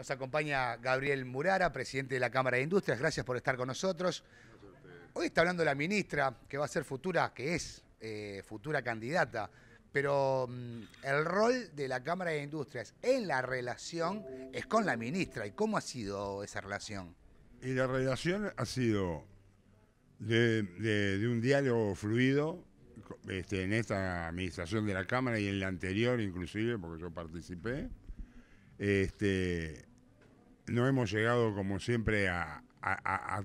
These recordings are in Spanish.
Nos acompaña Gabriel Murara, presidente de la Cámara de Industrias. Gracias por estar con nosotros. Hoy está hablando la ministra, que va a ser futura, que es eh, futura candidata, pero mm, el rol de la Cámara de Industrias en la relación es con la ministra. ¿Y cómo ha sido esa relación? Y la relación ha sido de, un diálogo fluido este, en esta administración de la Cámara y en la anterior inclusive, porque yo participé. Este, no hemos llegado como siempre a,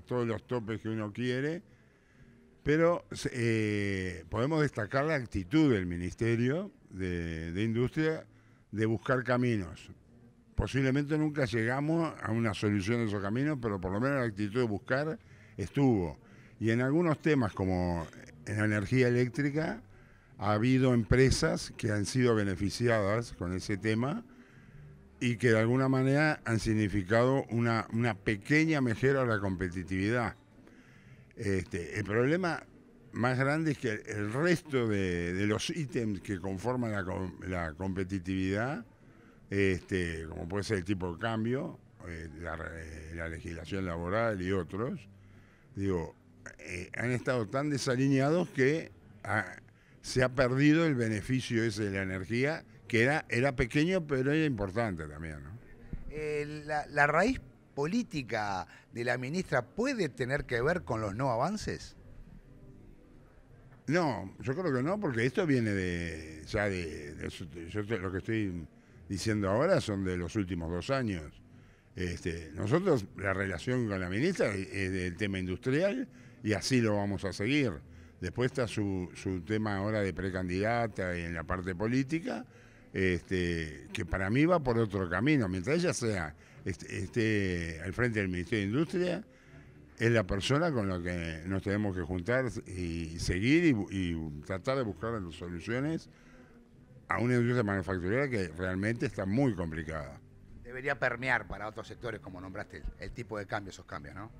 todos los topes que uno quiere, pero eh, podemos destacar la actitud del Ministerio de, de Industria de buscar caminos. Posiblemente nunca llegamos a una solución de esos caminos, pero por lo menos la actitud de buscar estuvo. Y en algunos temas como en la energía eléctrica, ha habido empresas que han sido beneficiadas con ese tema y que de alguna manera han significado una, una pequeña mejora a la competitividad. Este, el problema más grande es que el resto de, los ítems que conforman la, competitividad, este, como puede ser el tipo de cambio, eh, eh, la, legislación laboral y otros, digo, eh, han estado tan desalineados que ah, se ha perdido el beneficio ese de la energía, que era, era pequeño pero era importante también. Eh, la, raíz política de la ministra puede tener que ver con los no avances? No, yo creo que no, porque esto viene de, ya de, lo que estoy diciendo ahora son de los últimos dos años. Este, nosotros la relación con la ministra es del tema industrial y así lo vamos a seguir. Después está su, su tema ahora de precandidata y en la parte política, este, que para mí va por otro camino. Mientras ella sea esté al frente del Ministerio de Industria, es la persona con la que nos tenemos que juntar y seguir y, tratar de buscar las soluciones a una industria manufacturera que realmente está muy complicada. Debería permear para otros sectores, como nombraste, el, el tipo de cambio, esos cambios, ¿no?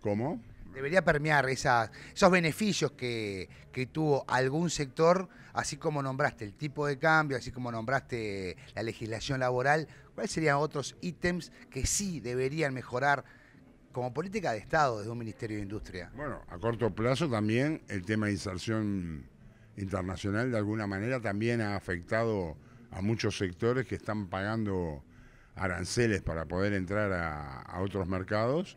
¿Cómo? debería permear esos beneficios que, tuvo algún sector, así como nombraste el tipo de cambio, así como nombraste la legislación laboral, ¿cuáles serían otros ítems que sí deberían mejorar como política de Estado desde un Ministerio de Industria? Bueno, a corto plazo también el tema de inserción internacional de alguna manera también ha afectado a muchos sectores que están pagando aranceles para poder entrar a otros mercados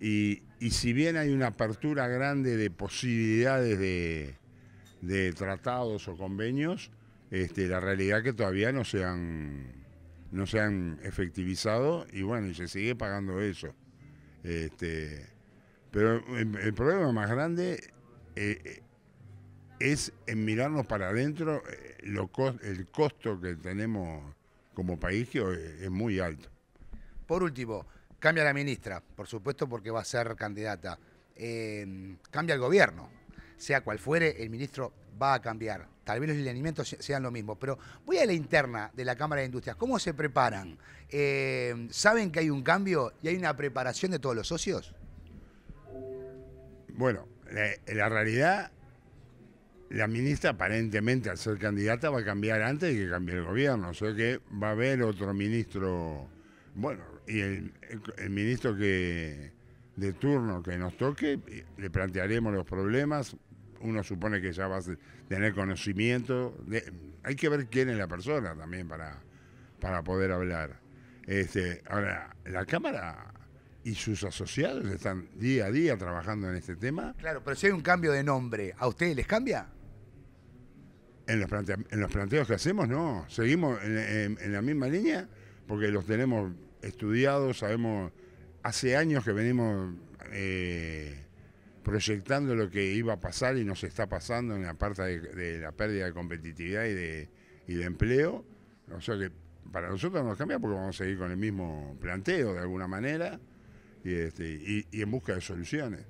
y, si bien hay una apertura grande de posibilidades de, tratados o convenios, este, la realidad es que todavía no se han no se han efectivizado y bueno, y se sigue pagando eso. Este, pero el, problema más grande eh, eh, es en mirarnos para adentro eh, el costo que tenemos como país es muy alto. Por último, Cambia la ministra, por supuesto, porque va a ser candidata. Eh, cambia el gobierno, sea cual fuere, el ministro va a cambiar. Tal vez los lineamientos sean lo mismo, pero voy a la interna de la Cámara de Industrias. ¿Cómo se preparan? Eh, ¿Saben que hay un cambio y hay una preparación de todos los socios? Bueno, la, realidad, la ministra aparentemente al ser candidata va a cambiar antes de que cambie el gobierno, o sea que va a haber otro ministro, bueno, y el, ministro que de turno que nos toque, le plantearemos los problemas. Uno supone que ya va a tener conocimiento. hay que ver quién es la persona también para, para poder hablar. Este, ahora, la Cámara y sus asociados están día a día trabajando en este tema. Claro, pero si hay un cambio de nombre, ¿a ustedes les cambia? En los, en los planteos que hacemos, no. Seguimos en la misma línea porque los tenemos estudiado, sabemos, hace años que venimos eh, proyectando lo que iba a pasar y nos está pasando en la parte de, la pérdida de competitividad y de, de empleo. O sea que para nosotros no nos cambia porque vamos a seguir con el mismo planteo de alguna manera y, este, y en busca de soluciones.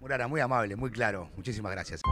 Murara, muy amable, muy claro. Muchísimas gracias.